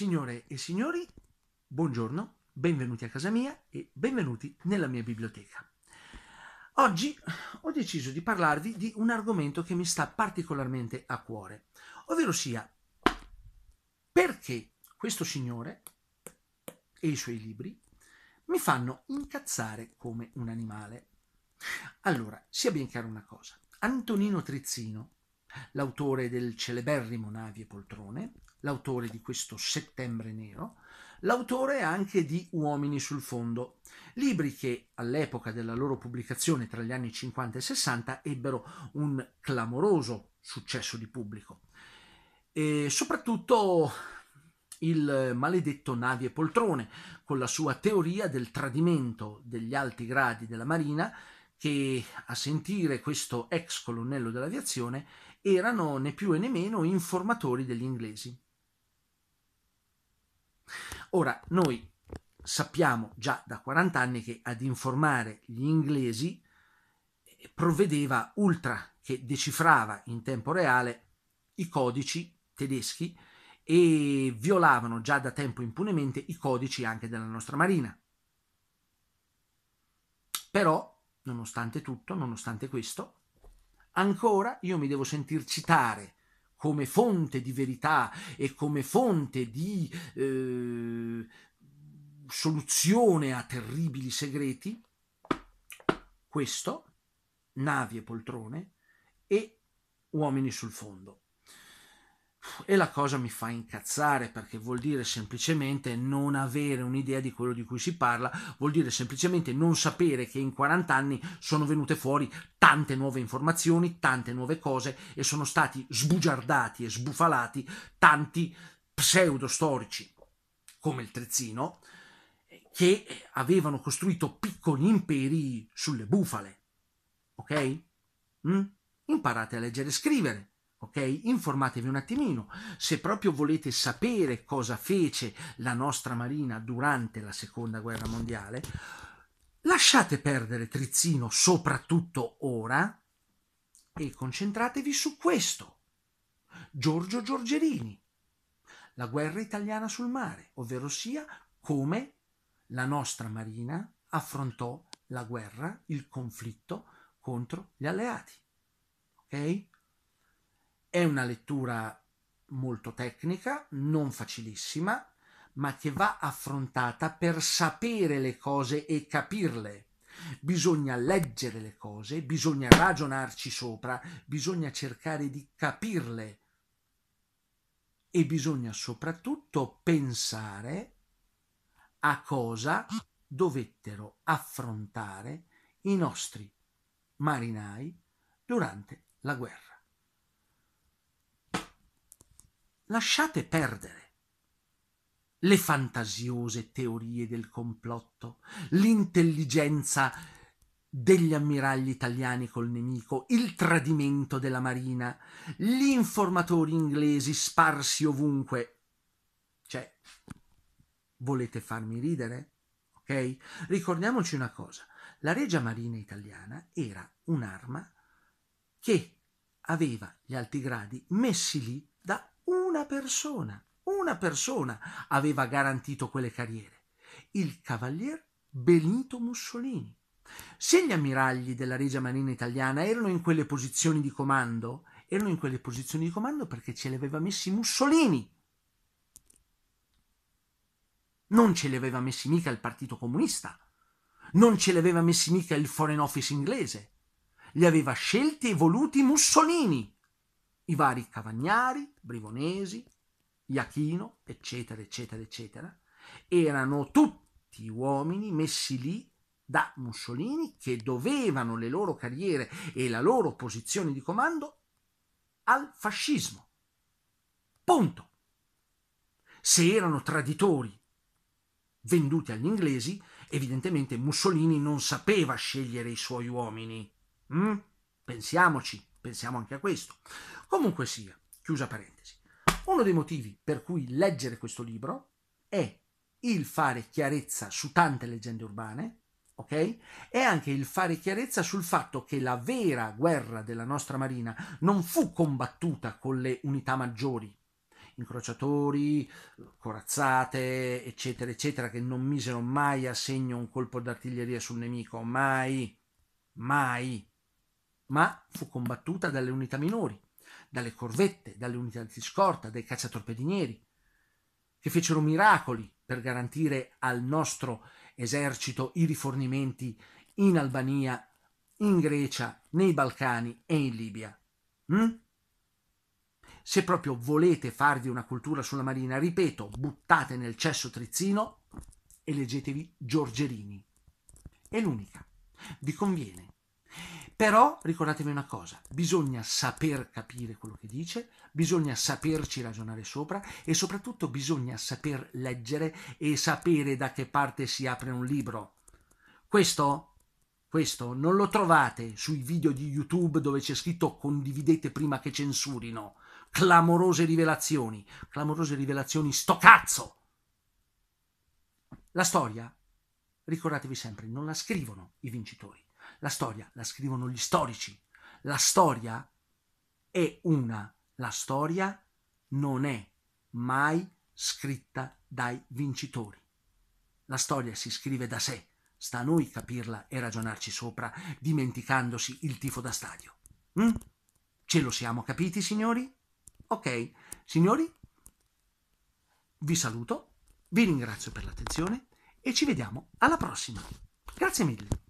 Signore e signori, buongiorno, benvenuti a casa mia e benvenuti nella mia biblioteca. Oggi ho deciso di parlarvi di un argomento che mi sta particolarmente a cuore, ovvero sia perché questo signore e i suoi libri mi fanno incazzare come un animale. Allora, sia ben chiaro una cosa. Antonino Trizzino, l'autore del celeberrimo Navi e Poltrone, l'autore di questo Settembre Nero, l'autore anche di Uomini sul fondo, libri che all'epoca della loro pubblicazione tra gli anni 50 e 60 ebbero un clamoroso successo di pubblico. E soprattutto il maledetto Navi e Poltrone, con la sua teoria del tradimento degli alti gradi della Marina, che a sentire questo ex colonnello dell'aviazione erano né più né meno informatori degli inglesi. Ora, noi sappiamo già da 40 anni che ad informare gli inglesi eh, provvedeva Ultra, che decifrava in tempo reale i codici tedeschi e violavano già da tempo impunemente i codici anche della nostra marina. Però, nonostante tutto, nonostante questo, ancora io mi devo sentir citare come fonte di verità e come fonte di eh, soluzione a terribili segreti, questo, navi e poltrone e uomini sul fondo e la cosa mi fa incazzare perché vuol dire semplicemente non avere un'idea di quello di cui si parla, vuol dire semplicemente non sapere che in 40 anni sono venute fuori tante nuove informazioni, tante nuove cose e sono stati sbugiardati e sbufalati tanti pseudo storici come il Trezzino che avevano costruito piccoli imperi sulle bufale. Ok? Mm? Imparate a leggere e scrivere ok? Informatevi un attimino, se proprio volete sapere cosa fece la nostra marina durante la seconda guerra mondiale, lasciate perdere Trizzino soprattutto ora e concentratevi su questo. Giorgio Giorgerini, la guerra italiana sul mare, ovvero sia come la nostra marina affrontò la guerra, il conflitto contro gli alleati. Ok? È una lettura molto tecnica, non facilissima, ma che va affrontata per sapere le cose e capirle. Bisogna leggere le cose, bisogna ragionarci sopra, bisogna cercare di capirle e bisogna soprattutto pensare a cosa dovettero affrontare i nostri marinai durante la guerra. lasciate perdere le fantasiose teorie del complotto, l'intelligenza degli ammiragli italiani col nemico, il tradimento della marina, gli informatori inglesi sparsi ovunque. Cioè, volete farmi ridere? Ok? Ricordiamoci una cosa, la Regia Marina italiana era un'arma che aveva gli alti gradi messi lì da una persona, una persona aveva garantito quelle carriere, il cavalier Benito Mussolini. Se gli ammiragli della Regia Marina italiana erano in quelle posizioni di comando, erano in quelle posizioni di comando perché ce le aveva messi Mussolini. Non ce le aveva messi mica il Partito Comunista, non ce le aveva messi mica il Foreign Office inglese, li aveva scelti e voluti Mussolini i vari Cavagnari, Brivonesi, Iachino, eccetera, eccetera, eccetera, erano tutti uomini messi lì da Mussolini che dovevano le loro carriere e la loro posizione di comando al fascismo. Punto. Se erano traditori venduti agli inglesi, evidentemente Mussolini non sapeva scegliere i suoi uomini. Mm? Pensiamoci, pensiamo anche a questo. Comunque sia, chiusa parentesi, uno dei motivi per cui leggere questo libro è il fare chiarezza su tante leggende urbane, ok? E anche il fare chiarezza sul fatto che la vera guerra della nostra marina non fu combattuta con le unità maggiori, incrociatori, corazzate, eccetera, eccetera, che non misero mai a segno un colpo d'artiglieria sul nemico, mai, mai, ma fu combattuta dalle unità minori, dalle corvette, dalle unità di scorta, dai cacciatorpedinieri, che fecero miracoli per garantire al nostro esercito i rifornimenti in Albania, in Grecia, nei Balcani e in Libia. Mm? Se proprio volete farvi una cultura sulla marina, ripeto, buttate nel cesso Trizzino e leggetevi Giorgerini. È l'unica. Vi conviene. Però ricordatevi una cosa, bisogna saper capire quello che dice, bisogna saperci ragionare sopra e soprattutto bisogna saper leggere e sapere da che parte si apre un libro. Questo questo non lo trovate sui video di YouTube dove c'è scritto condividete prima che censurino. Clamorose rivelazioni, clamorose rivelazioni, sto cazzo! La storia, ricordatevi sempre, non la scrivono i vincitori, la storia la scrivono gli storici. La storia è una. La storia non è mai scritta dai vincitori. La storia si scrive da sé. Sta a noi capirla e ragionarci sopra, dimenticandosi il tifo da stadio. Mm? Ce lo siamo capiti, signori? Ok, signori, vi saluto, vi ringrazio per l'attenzione e ci vediamo alla prossima. Grazie mille.